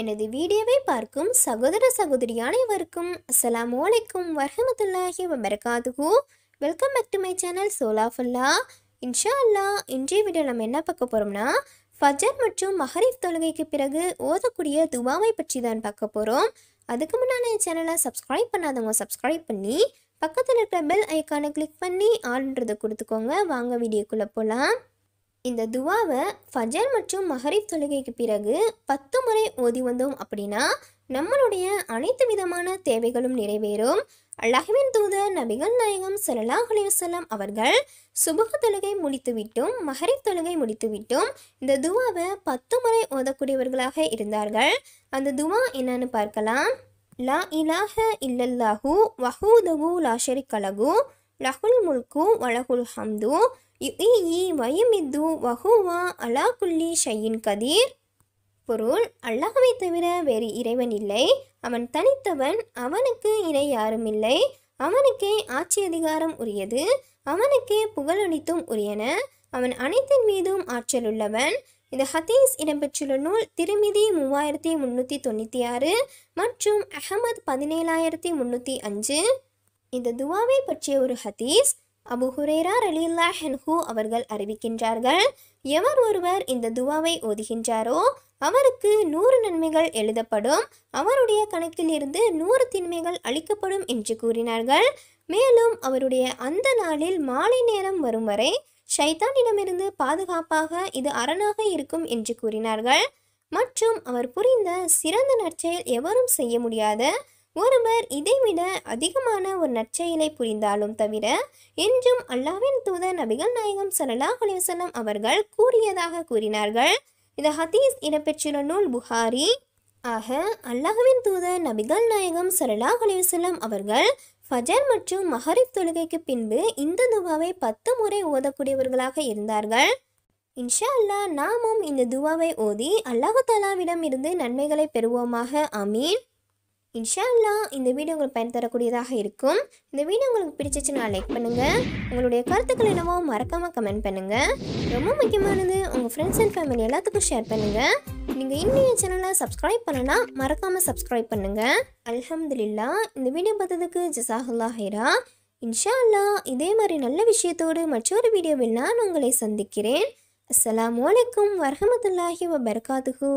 எனது வீடியோவை பார்க்கும் சகோதர சகோதரி அனைவருக்கும் அஸ்லாம் வலைக்கும் வரமத்துல்லாஹி வபரகாதுகு welcome back to my channel சோலா ஃபுல்லா இன்ஷா அல்லா இன்றைய வீடியோ நம்ம என்ன பார்க்க போகிறோம்னா ஃபஜர் மற்றும் மஹரீஃப் தொழுகைக்கு பிறகு ஓதக்கூடிய துபாவை பற்றி தான் பார்க்க போகிறோம் அதுக்கு முன்னாடி என் சேனலை சப்ஸ்கிரைப் பண்ணாதவங்க சப்ஸ்கிரைப் பண்ணி பக்கத்தில் இருக்கிற பெல் ஐக்கானை கிளிக் பண்ணி ஆளுன்றதை கொடுத்துக்கோங்க வாங்க வீடியோக்குள்ளே போகலாம் இந்த துவாவை ஃபஜர் மற்றும் மஹரிப் தொழுகைக்கு பிறகு பத்து முறை ஓதி வந்தோம் அப்படின்னா நம்மளுடைய அனைத்து விதமான தேவைகளும் நிறைவேறும் அல்லாஹுவின் தூதர் நபிகள் நாயகம் சல்லாஹ் அலிவசல்லாம் அவர்கள் சுபக தொழுகை முடித்துவிட்டும் மஹரிப் தொழுகை முடித்துவிட்டும் இந்த துவாவை பத்து முறை ஓதக்கூடியவர்களாக இருந்தார்கள் அந்த துவா என்னன்னு பார்க்கலாம் லா இலாஹ இல்லல்லாஹு வஹூதகு லாஷரிக் கலகு லஹுல் முல்கு வலகுல் ஹம்து யுஇஇ வயமித்து வஹுவா அலா குல்லி ஷையின் கதீர் பொருள் அல்லாஹவை தவிர வேறு இறைவன் இல்லை அவன் தனித்தவன் அவனுக்கு இணை யாரும் இல்லை அவனுக்கே ஆட்சி அதிகாரம் உரியது அவனுக்கே புகழளித்தும் உரியன அவன் அனைத்தின் மீதும் ஆற்றலுள்ளவன் இந்த ஹதீஸ் இடம்பெற்றுள்ள நூல் திருமிதி மூவாயிரத்தி முன்னூற்றி தொண்ணூற்றி ஆறு மற்றும் அகமது பதினேழாயிரத்தி முன்னூற்றி அஞ்சு இந்த துவாவை பற்றிய ஒரு ஹதீஸ் அபு ஹுரேரா ரலீல்லா ஹென்ஹூ அவர்கள் அறிவிக்கின்றார்கள் எவர் ஒருவர் இந்த துவாவை ஓதுகின்றாரோ அவருக்கு நூறு நன்மைகள் எழுதப்படும் அவருடைய கணக்கிலிருந்து நூறு தின்மைகள் அளிக்கப்படும் என்று கூறினார்கள் மேலும் அவருடைய அந்த நாளில் மாலை நேரம் வரும் வரை ஷைதானிடமிருந்து பாதுகாப்பாக இது அரணாக இருக்கும் என்று கூறினார்கள் மற்றும் அவர் புரிந்த சிறந்த நற்செயல் எவரும் செய்ய முடியாத ஒருவர் இதைவிட அதிகமான ஒரு நற்செயலை புரிந்தாலும் தவிர என்றும் அல்லாவின் தூதர் நபிகள் நாயகம் சல்லா அலிவசனம் அவர்கள் கூறியதாக கூறினார்கள் இந்த ஹதீஸ் இடம்பெற்றுள்ள நூல் புகாரி ஆக அல்லாஹுவின் தூதர் நபிகள் நாயகம் சரலா அலிவசலம் அவர்கள் ஃபஜர் மற்றும் மஹரிப் தொழுகைக்கு பின்பு இந்த துவாவை பத்து முறை ஓதக்கூடியவர்களாக இருந்தார்கள் இன்ஷா அல்லா நாமும் இந்த துவாவை ஓதி அல்லாஹாலாவிடம் தலாவிடம் இருந்து நன்மைகளை பெறுவோமாக அமீன் இன்ஷால்லா இந்த வீடியோ உங்களுக்கு பயன் தரக்கூடியதாக இருக்கும் இந்த வீடியோ உங்களுக்கு பிடிச்சிச்சுன்னா லைக் பண்ணுங்கள் உங்களுடைய கருத்துக்கள் என்னவோ மறக்காமல் கமெண்ட் பண்ணுங்கள் ரொம்ப முக்கியமானது உங்கள் ஃப்ரெண்ட்ஸ் அண்ட் ஃபேமிலி எல்லாத்துக்கும் ஷேர் பண்ணுங்கள் நீங்கள் இன்னும் என் சேனலை சப்ஸ்கிரைப் பண்ணனா மறக்காமல் சப்ஸ்கிரைப் பண்ணுங்கள் அலமதுல்லா இந்த வீடியோ பார்த்ததுக்கு ஜசாகுல்லா ஹைரா இன்ஷா அல்லா இதே மாதிரி நல்ல விஷயத்தோடு மற்றொரு வீடியோவில் நான் உங்களை சந்திக்கிறேன் அஸ்லாம் வலைக்கம் வரமத்துல்லாஹி வபர்காத்துஹூ